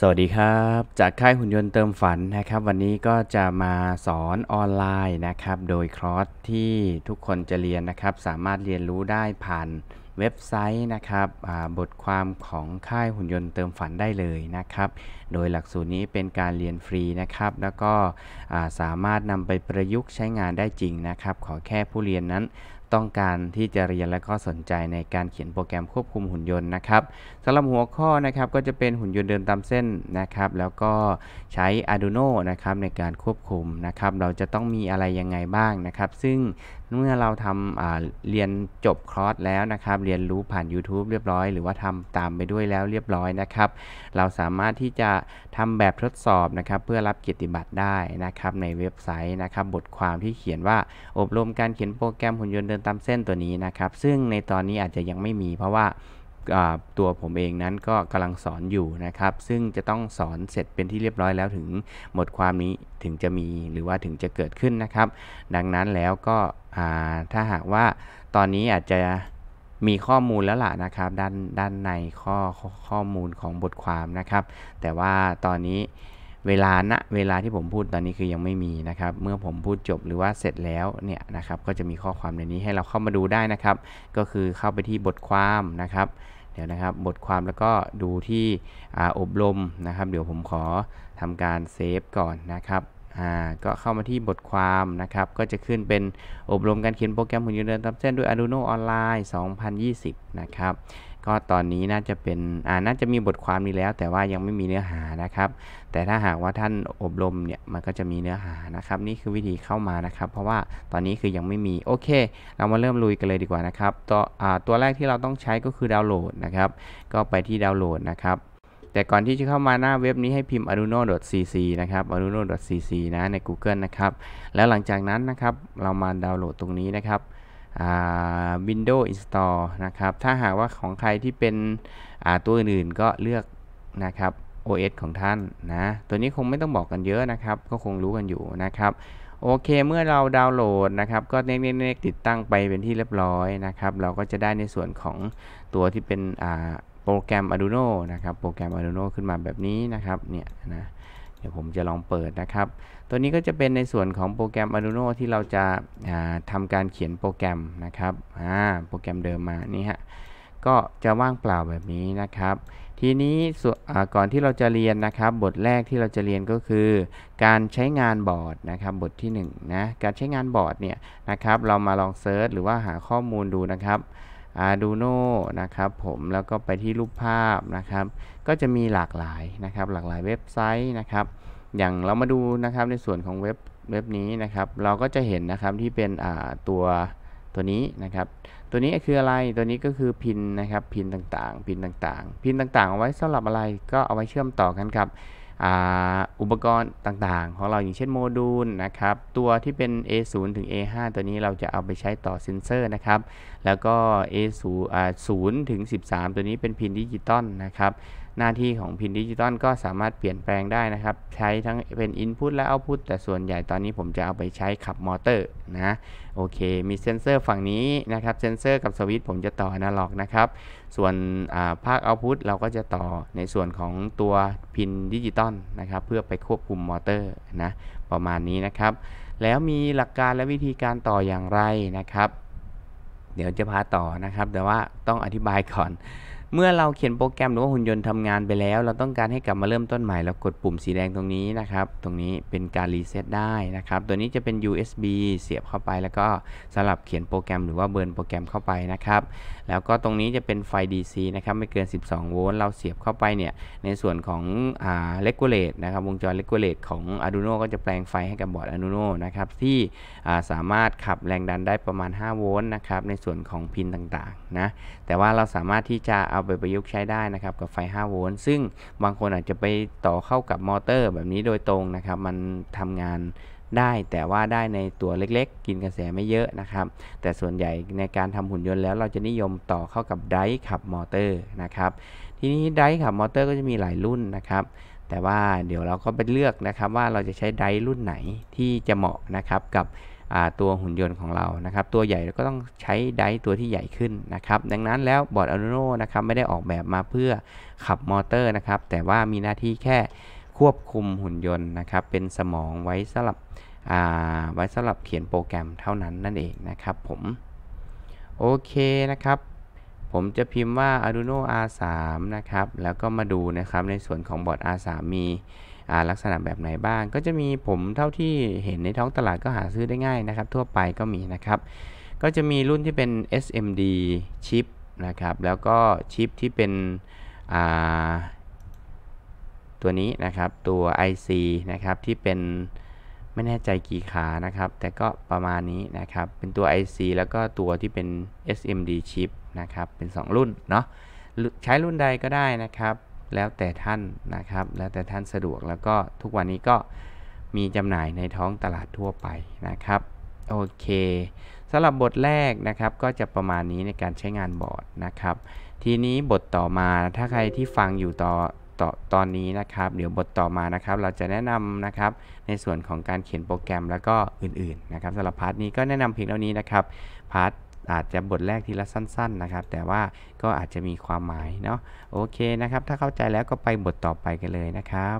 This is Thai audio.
สวัสดีครับจากค่ายหุ่นยนต์เติมฝันนะครับ วันนี้ก็จะมาสอนออนไลน์นะครับ โดยคลอสที่ทุกคนจะเรียนนะครับ สามารถเรียนรู้ได้ผ่านเว็บไซต์นะครับบทความของค่ายหุ่นยนต์เติมฝันได้เลยนะครับ โดยหลักสูตรนี้เป็นการเรียนฟรีนะครับ แล้วก็สามารถนำไปประยุกต์ใช้งานได้จริงนะครับ ขอแค่ผู้เรียนนั้นต้องการที่จะเรียนและก็สนใจในการเขียนโปรแกรมควบคุมหุ่นยนต์นะครับสำหรับหัวข้อนะครับก็จะเป็นหุ่นยนต์เดินตามเส้นนะครับแล้วก็ใช้ Arduino นะครับในการควบคุมนะครับเราจะต้องมีอะไรยังไงบ้างนะครับ ซึ่งเมื่อเราทำเรียนจบคอร์สแล้วนะครับ เรียนรู้ผ่าน YouTube เรียบร้อย หรือว่าทำตามไปด้วยแล้วเรียบร้อยนะครับ เราสามารถที่จะทำแบบทดสอบนะครับ เพื่อรับเกียรติบัตรได้นะครับในเว็บไซต์นะครับบทความที่เขียนว่าอบรมการเขียนโปรแกรมหุ่นยนต์เดินินตามเส้นตัวนี้นะครับ ซึ่งในตอนนี้อาจจะยังไม่มีเพราะว่าตัวผมเองนั้นก็กำลังสอนอยู่นะครับ ซึ่งจะต้องสอนเสร็จเป็นที่เรียบร้อยแล้วถึงหมดความนี้ถึงจะมีหรือว่าถึงจะเกิดขึ้นนะครับ ดังนั้นแล้วก็ถ้าหากว่าตอนนี้อาจจะมีข้อมูลแล้วล่ะนะครับด้านด้านในข้อข้อมูลของบทความนะครับ แต่ว่าตอนนี้เวลาณนะเวลาที่ผมพูดตอนนี้คือยังไม่มีนะครับเมื่อผมพูดจบหรือว่าเสร็จแล้วเนี่ยนะครับ ก็จะมีข้อความในนี้ให้เราเข้ามาดูได้นะครับก็คือเข้าไปที่บทความนะครับ เดี๋ยวนะครับบทความแล้วก็ดูที่อบรมนะครับเดี๋ยวผมขอทำการเซฟก่อนนะครับก็เข้ามาที่บทความนะครับ ก็จะขึ้นเป็นอบรมการเขียนโปรแกรมหุ่นยนต์เดินตามเส้นด้วย Arduino Online 2020 นะครับก็ตอนนี้น่าจะเป็นอ่าน่าจะมีบทความนี้แล้ว แต่ว่ายังไม่มีเนื้อหานะครับ แต่ถ้าหากว่าท่านอบรมเนี่ยมันก็จะมีเนื้อหานะครับ นี่คือวิธีเข้ามานะครับ เพราะว่าตอนนี้คือยังไม่มี โอเคเรามาเริ่มลุยกันเลยดีกว่านะครับตัวอ่า ตัวแรกที่เราต้องใช้ก็คือดาวน์โหลดนะครับ ก็ไปที่ดาวน์โหลดนะครับ แต่ก่อนที่จะเข้ามาหน้าเว็บนี้ให้พิมพ์ arduino.cc นะครับ arduino.cc นะใน Google นะครับแล้วหลังจากนั้นนะครับเรามาดาวน์โหลดตรงนี้นะครับ Windows Install นะครับ ถ้าหากว่าของใครที่เป็นตัวอื่นๆก็เลือกนะครับ OS ของท่านนะตัวนี้คงไม่ต้องบอกกันเยอะนะครับ ก็คงรู้กันอยู่นะครับโอเค เมื่อเราดาวน์โหลดนะครับ ก็เน็กๆติดตั้งไปเป็นที่เรียบร้อยนะครับเราก็จะได้ในส่วนของตัวที่เป็นโปรแกรม Arduino นะครับโปรแกรม Arduino ขึ้นมาแบบนี้นะครับเนี่ยนะเดี๋ยวผมจะลองเปิดนะครับ ตัวนี้ก็จะเป็นในส่วนของโปรแกรม Arduino ที่เราจะทำการเขียนโปรแกรมนะครับ โปรแกรมเดิมมานี่ฮะ ก็จะว่างเปล่าแบบนี้นะครับ ทีนี้ก่อนที่เราจะเรียนนะครับ บทแรกที่เราจะเรียนก็คือ การใช้งานบอร์ดนะครับ บทที่1นนะการใช้งานบอร์ดเนี่ยนะครับ เรามาลองเซิร์ชหรือว่าหาข้อมูลดูนะครับ Arduino นะครับผมแล้วก็ไปที่รูปภาพนะครับ ก็จะมีหลากหลายนะครับ หลากหลายเว็บไซต์นะครับ อย่างเรามาดูนะครับในส่วนของเว็บเว็บนี้นะครับ เราก็จะเห็นนะครับที่เป็นตัวตัวนี้นะครับ ตัวนี้คืออะไรตัวนี้ก็คือพินนะครับพินต่าง ๆ พินต่างๆ พินต่างๆเอาไว้สำหรับอะไรก็เอาไว้เชื่อมต่อกันครับอุปกรณ์ต่างๆ ของเราอย่างเช่นโมดูลนะครับ ตัวที่เป็น A0 ถึง A5 ตัวนี้เราจะเอาไปใช้ต่อเซนเซอร์นะครับ แล้วก็ A0 ถึง 13 ตัวนี้เป็นพินดิจิตอลนะครับหน้าที่ของพินดิจิตอลก็สามารถเปลี่ยนแปลงได้นะครับ ใช้ทั้งเป็น Input และ Output แต่ส่วนใหญ่ตอนนี้ผมจะเอาไปใช้ขับมอเตอร์นะโอเคมีเซนเซอร์ฝั่งนี้นะครับเซนเซอร์กับสวิตช์ผมจะต่ออนาล็อกนะครับ ส่วนาภาคเอาพุตเราก็จะต่อในส่วนของตัวพินดิจิตอลนะครับ เพื่อไปควบคุมมอเตอร์นะ ประมาณนี้นะครับ แล้วมีหลักการและวิธีการต่ออย่างไรนะครับ เดี๋ยวจะพาต่อนะครับแต่ว่าต้องอธิบายก่อนเมื่อเราเขียนโปรแกรมหรือว่าหุ่นยนต์ทำงานไปแล้ว เราต้องการให้กลับมาเริ่มต้นใหม่เรากดปุ่มสีแดงตรงนี้นะครับตรงนี้เป็นการรีเซ็ตได้นะครับตัวนี้จะเป็น USB เสียบเข้าไป แล้วก็สลับเขียนโปรแกรมหรือว่าเบิร์นโปรแกรมเข้าไปนะครับแล้วก็ตรงนี้จะเป็นไฟ DC นะครับไม่เกิน 12 โวลต์เราเสียบเข้าไปเนี่ยในส่วนของอ่า r กเ u เ a t นะครับวงจรเลก u เ a t e ของ Arduino ก็จะแปลงไฟให้กับบอร์ด Arduino นะครับที่าสามารถขับแรงดันได้ประมาณ 5 โวลต์นะครับในส่วนของพินต่างๆนะแต่ว่าเราสามารถที่จะเอาไปประยุกต์ใช้ได้นะครับกับไฟ 5 โวลต์ซึ่งบางคนอาจจะไปต่อเข้ากับมอเตอร์ แบบนี้โดยตรงนะครับมันทำงานได้แต่ว่าได้ในตัวเล็กๆ กินกระแสไม่เยอะนะครับแต่ส่วนใหญ่ในการทำหุ่นยนต์แล้วเราจะนิยมต่อเข้ากับไดร์ขับมอเตอร์นะครับ ทีนี้ไดร์ขับมอเตอร์ก็จะมีหลายรุ่นนะครับ แต่ว่าเดี๋ยวเราก็ไปเลือกนะครับว่าเราจะใช้ไดร์รุ่นไหนที่จะเหมาะนะครับกับตัวหุ่นยนต์ของเรา นะครับ ตัวใหญ่ก็ต้องใช้ไดตัวที่ใหญ่ขึ้น นะครับ ดังนั้นแล้วบอร์ด Arduino นะครับไม่ได้ออกแบบมาเพื่อขับมอเตอร์นะครับ แต่ว่ามีหน้าที่แค่ควบคุมหุ่นยนต์นะครับเป็นสมองไว้สำหรับไว้สำหรับเขียนโปรแกรมเท่านั้นนั่นเองนะครับผม โอเคนะครับ ผมจะพิมพ์ว่า Arduino R3 นะครับ แล้วก็มาดูนะครับในส่วนของบอร์ด R3 มีลักษณะแบบไหนบ้างก็จะมีผมเท่าที่เห็นในท้องตลาดก็หาซื้อได้ง่ายนะครับ ทั่วไปก็มีนะครับ ก็จะมีรุ่นที่เป็น SMD ชิปนะครับ แล้วก็ชิปที่เป็นตัวนี้นะครับตัว IC นะครับที่เป็นไม่แน่ใจกี่ขานะครับ แต่ก็ประมาณนี้นะครับ เป็นตัว IC แล้วก็ตัวที่เป็น SMD ชิปนะครับ เป็น 2 รุ่นเนาะใช้รุ่นใดก็ได้นะครับแล้วแต่ท่าน นะครับ แล้วแต่ท่านสะดวก แล้วก็ทุกวันนี้ก็มีจำหน่ายในท้องตลาดทั่วไปนะครับ โอเคสำหรับบทแรกนะครับ ก็จะประมาณนี้ในการใช้งานบอร์ดนะครับ ทีนี้บทต่อมา ถ้าใครที่ฟังอยู่ต่อตอตอนนี้นะครับ เดี๋ยวบทต่อมานะครับ เราจะแนะนำนะครับในส่วนของการเขียนโปรแกรมแล้วก็อื่นๆนะครับสำหรับพาร์ทนี้ก็แนะนำเพียงเท่านี้นะครับ พาร์ทอาจจะบทแรกทีละสั้น ๆนะครับ แต่ว่าก็อาจจะมีความหมายเนาะโอเคนะครับ ถ้าเข้าใจแล้วก็ไปบทต่อไปกันเลยนะครับ